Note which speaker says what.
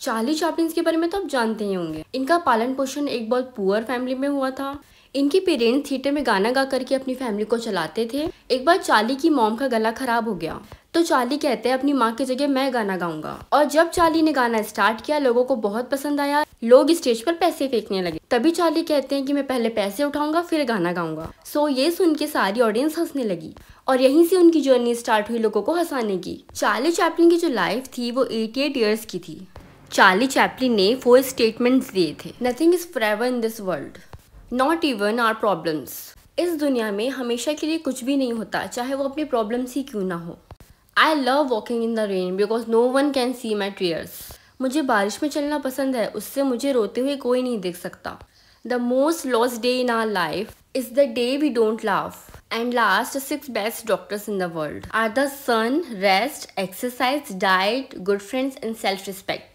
Speaker 1: Charlie चॉपलिन के बारे में तो आप जानते ही होंगे इनका पालन पोषण एक बहुत पुअर फैमिली में हुआ था इनके पेरेंट्स थिएटर में गाना गा करके अपनी फैमिली को चलाते थे एक बार चार्ली की मॉम का गला खराब हो गया तो चार्ली कहते हैं अपनी माँ की जगह मैं गाना गाऊंगा और जब चार्ली ने गाना स्टार्ट किया लोगों को बहुत पसंद आया लोग स्टेज पर पैसे फेंकने लगे तभी चार्ली कहते हैं कि मैं पहले पैसे उठाऊंगा फिर गाना गाऊंगा सो ये सुन के सारी ऑडियंस हंसने लगी और यहीं से उनकी जर्नी स्टार्ट हुई लोगों को हंसाने की चार्ली चैपलिन की जो लाइफ थी वो 88 एट ईयर्स की थी चार्ली चैपली ने फोर स्टेटमेंट्स दिए थे nothing is forever in this world not even our problems इस दुनिया में हमेशा के लिए कुछ भी नहीं होता चाहे वो अपनी प्रॉब्लम्स ही क्यों ना हो I love walking in the rain because no one can see my tears मुझे बारिश में चलना पसंद है उससे मुझे रोते हुए कोई नहीं देख सकता the most lost day in our life is the day we don't laugh and last six best doctors in the world are the sun rest exercise diet good friends and self respect